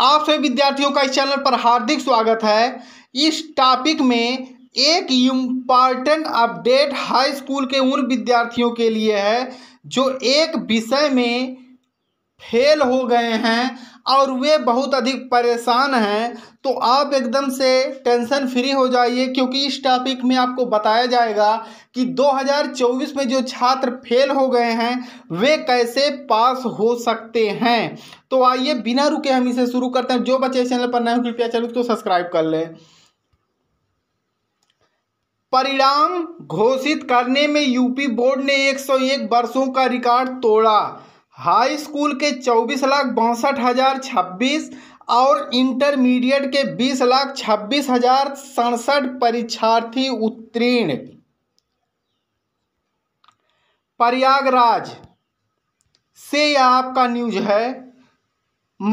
आप सभी विद्यार्थियों का इस चैनल पर हार्दिक स्वागत है इस टॉपिक में एक इम्पॉर्टेंट अपडेट हाई स्कूल के उन विद्यार्थियों के लिए है जो एक विषय में फेल हो गए हैं और वे बहुत अधिक परेशान हैं तो आप एकदम से टेंशन फ्री हो जाइए क्योंकि इस टॉपिक में आपको बताया जाएगा कि 2024 में जो छात्र फेल हो गए हैं वे कैसे पास हो सकते हैं तो आइए बिना रुके हम इसे शुरू करते हैं जो बच्चे चैनल पर नए हो कृपया चैनल को सब्सक्राइब कर लें परिणाम घोषित करने में यूपी बोर्ड ने 101 वर्षों का रिकॉर्ड तोड़ा हाई स्कूल के चौबीस लाख बासठ हज़ार छब्बीस और इंटरमीडिएट के बीस लाख छब्बीस हज़ार सड़सठ परीक्षार्थी उत्तीर्ण प्रयागराज से यह आपका न्यूज है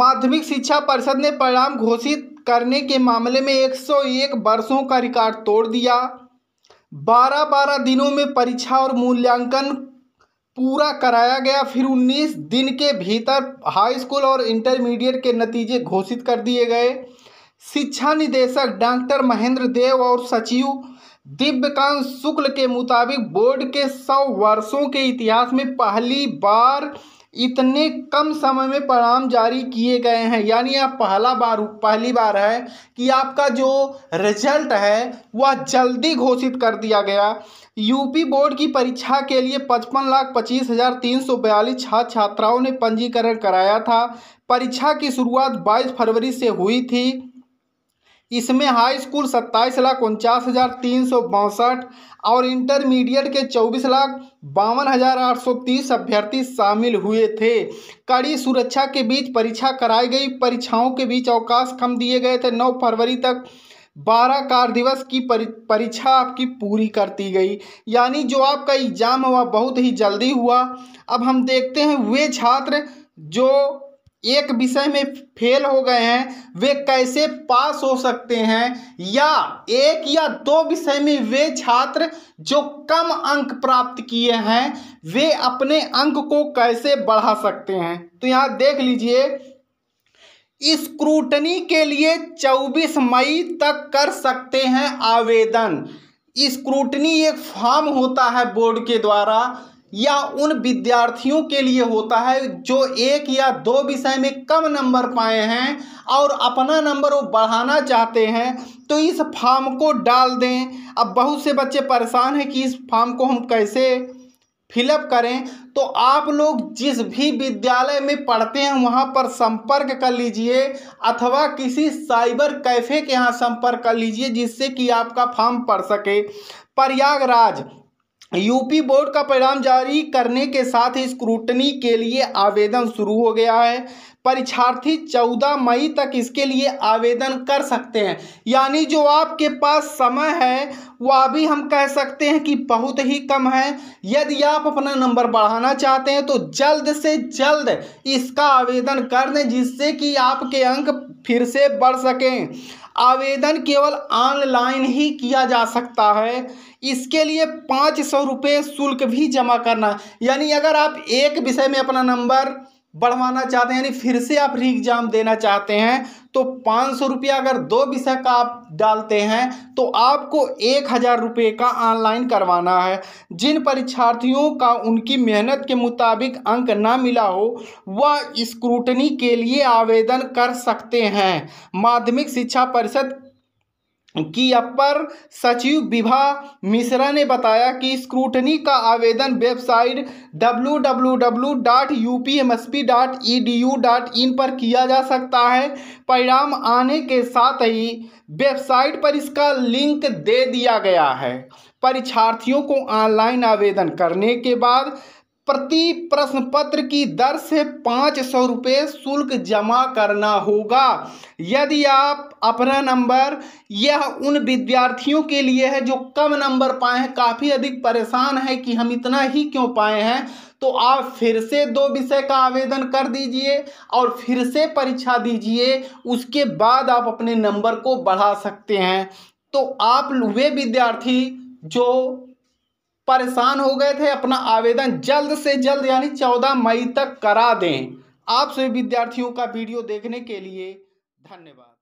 माध्यमिक शिक्षा परिषद ने परिणाम घोषित करने के मामले में 101 वर्षों का रिकॉर्ड तोड़ दिया बारह बारह दिनों में परीक्षा और मूल्यांकन पूरा कराया गया फिर 19 दिन के भीतर हाई स्कूल और इंटरमीडिएट के नतीजे घोषित कर दिए गए शिक्षा निदेशक डॉक्टर महेंद्र देव और सचिव दिव्यकांत शुक्ल के मुताबिक बोर्ड के सौ वर्षों के इतिहास में पहली बार इतने कम समय में परिणाम जारी किए गए हैं यानी आप पहला बार पहली बार है कि आपका जो रिजल्ट है वह जल्दी घोषित कर दिया गया यूपी बोर्ड की परीक्षा के लिए पचपन लाख पच्चीस हज़ार तीन सौ बयालीस छात्र छात्राओं ने पंजीकरण कराया था परीक्षा की शुरुआत बाईस फरवरी से हुई थी इसमें हाई स्कूल सत्ताईस लाख उनचास हज़ार तीन सौ बासठ और इंटरमीडिएट के चौबीस लाख बावन हज़ार आठ सौ तीस अभ्यर्थी शामिल हुए थे कड़ी सुरक्षा के बीच परीक्षा कराई गई परीक्षाओं के बीच अवकाश कम दिए गए थे नौ फरवरी तक बारह कार्य दिवस की परीक्षा आपकी पूरी कर दी गई यानी जो आपका एग्ज़ाम हुआ बहुत ही जल्दी हुआ अब हम देखते हैं वे छात्र जो एक विषय में फेल हो गए हैं वे कैसे पास हो सकते हैं या एक या दो विषय में वे छात्र जो कम अंक प्राप्त किए हैं वे अपने अंक को कैसे बढ़ा सकते हैं तो यहाँ देख लीजिए स्क्रूटनी के लिए 24 मई तक कर सकते हैं आवेदन स्क्रूटनी एक फॉर्म होता है बोर्ड के द्वारा या उन विद्यार्थियों के लिए होता है जो एक या दो विषय में कम नंबर पाए हैं और अपना नंबर वो बढ़ाना चाहते हैं तो इस फॉर्म को डाल दें अब बहुत से बच्चे परेशान हैं कि इस फॉर्म को हम कैसे फिलअप करें तो आप लोग जिस भी विद्यालय में पढ़ते हैं वहाँ पर संपर्क कर लीजिए अथवा किसी साइबर कैफ़े के यहाँ संपर्क कर लीजिए जिससे कि आपका फॉर्म पढ़ सके प्रयागराज यूपी बोर्ड का परिणाम जारी करने के साथ ही स्क्रूटनी के लिए आवेदन शुरू हो गया है परीक्षार्थी 14 मई तक इसके लिए आवेदन कर सकते हैं यानी जो आपके पास समय है वह भी हम कह सकते हैं कि बहुत ही कम है यदि आप अपना नंबर बढ़ाना चाहते हैं तो जल्द से जल्द इसका आवेदन कर दें जिससे कि आपके अंक फिर से बढ़ सकें आवेदन केवल ऑनलाइन ही किया जा सकता है इसके लिए पाँच सौ रुपये शुल्क भी जमा करना यानी अगर आप एक विषय में अपना नंबर बढ़वाना चाहते हैं यानी फिर से आप री एग्ज़ाम देना चाहते हैं तो पाँच सौ रुपया अगर दो विषय का आप डालते हैं तो आपको एक हज़ार रुपये का ऑनलाइन करवाना है जिन परीक्षार्थियों का उनकी मेहनत के मुताबिक अंक ना मिला हो वह स्क्रूटनी के लिए आवेदन कर सकते हैं माध्यमिक शिक्षा परिषद कि अपर सचिव विभा मिश्रा ने बताया कि स्क्रूटनी का आवेदन वेबसाइट www.upmsp.edu.in पर किया जा सकता है परिणाम आने के साथ ही वेबसाइट पर इसका लिंक दे दिया गया है परीक्षार्थियों को ऑनलाइन आवेदन करने के बाद प्रति प्रश्न पत्र की दर से पाँच सौ रुपये शुल्क जमा करना होगा यदि आप अपना नंबर यह उन विद्यार्थियों के लिए है जो कम नंबर पाए हैं काफ़ी अधिक परेशान है कि हम इतना ही क्यों पाए हैं तो आप फिर से दो विषय का आवेदन कर दीजिए और फिर से परीक्षा दीजिए उसके बाद आप अपने नंबर को बढ़ा सकते हैं तो आप वे विद्यार्थी जो परेशान हो गए थे अपना आवेदन जल्द से जल्द यानी चौदह मई तक करा दें आप सभी विद्यार्थियों का वीडियो देखने के लिए धन्यवाद